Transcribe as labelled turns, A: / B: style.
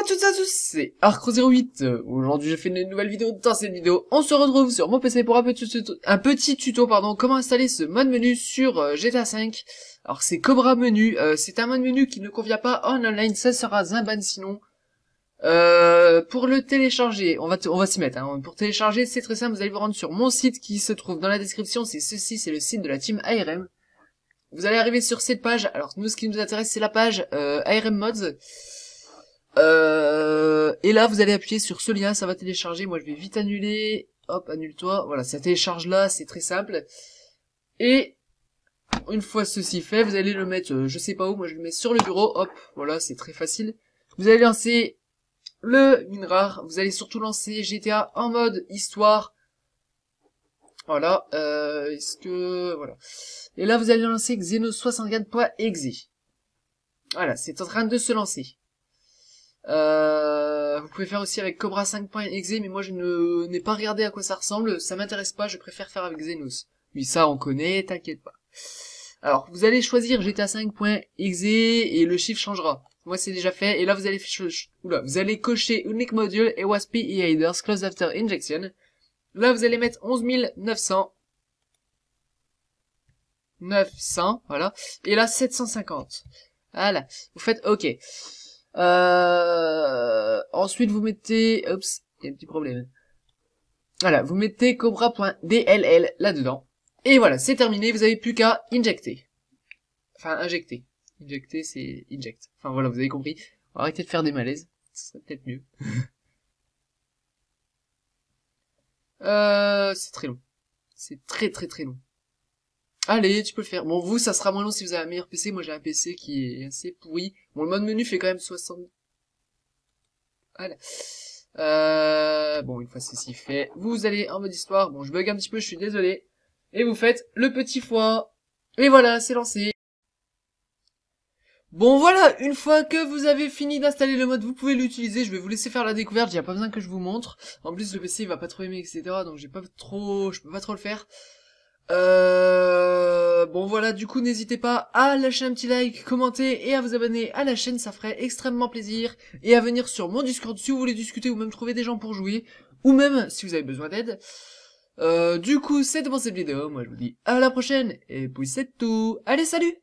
A: à toutes et à tous, c'est Arcro08. Aujourd'hui, j'ai fait une nouvelle vidéo. Dans cette vidéo, on se retrouve sur mon PC pour un petit tuto, un petit tuto pardon, comment installer ce mode menu sur euh, GTA V. Alors, c'est Cobra Menu. Euh, c'est un mode menu qui ne convient pas en online. Ça sera Zimban sinon. Euh, pour le télécharger, on va on va s'y mettre. Hein. Pour télécharger, c'est très simple. Vous allez vous rendre sur mon site qui se trouve dans la description. C'est ceci, c'est le site de la team ARM. Vous allez arriver sur cette page. Alors, nous, ce qui nous intéresse, c'est la page euh, ARM Mods. Euh, et là, vous allez appuyer sur ce lien, ça va télécharger. Moi, je vais vite annuler. Hop, annule-toi. Voilà, ça télécharge là, c'est très simple. Et une fois ceci fait, vous allez le mettre, euh, je sais pas où, moi je le mets sur le bureau. Hop, voilà, c'est très facile. Vous allez lancer le rare, Vous allez surtout lancer GTA en mode histoire. Voilà, euh, est-ce que... Voilà. Et là, vous allez lancer Xeno64.exe. Voilà, c'est en train de se lancer. Euh, vous pouvez faire aussi avec Cobra 5.exe, mais moi je ne n'ai pas regardé à quoi ça ressemble, ça m'intéresse pas, je préfère faire avec Xenos. Oui, ça on connaît, t'inquiète pas. Alors, vous allez choisir GTA 5.exe et le chiffre changera. Moi c'est déjà fait, et là vous allez Oula, vous allez cocher Unique Module et WASP e Headers Close After Injection. Là vous allez mettre 11900. 900, voilà. Et là 750. Voilà, vous faites OK. Euh, ensuite, vous mettez... Oups, il y a un petit problème. Voilà, vous mettez cobra.dll là-dedans. Et voilà, c'est terminé, vous avez plus qu'à injecter. Enfin, injecter. Injecter, c'est inject. Enfin voilà, vous avez compris. Arrêtez de faire des malaises, ça serait peut-être mieux. Euh, c'est très long. C'est très très très long. Allez, tu peux le faire. Bon, vous, ça sera moins long si vous avez un meilleur PC. Moi, j'ai un PC qui est assez pourri. Bon, le mode menu fait quand même 60... Voilà. Euh, bon, une fois ceci fait, vous allez en mode histoire. Bon, je bug un petit peu, je suis désolé. Et vous faites le petit foie. Et voilà, c'est lancé. Bon voilà, une fois que vous avez fini d'installer le mode, vous pouvez l'utiliser, je vais vous laisser faire la découverte, il n'y a pas besoin que je vous montre. En plus le PC il va pas trop aimer, etc. Donc j'ai pas trop. je peux pas trop le faire. Euh, bon voilà, du coup n'hésitez pas à lâcher un petit like, commenter et à vous abonner à la chaîne, ça ferait extrêmement plaisir. Et à venir sur mon Discord si vous voulez discuter ou même trouver des gens pour jouer, ou même si vous avez besoin d'aide. Euh, du coup, c'était pour cette vidéo, moi je vous dis à la prochaine, et puis c'est tout. Allez, salut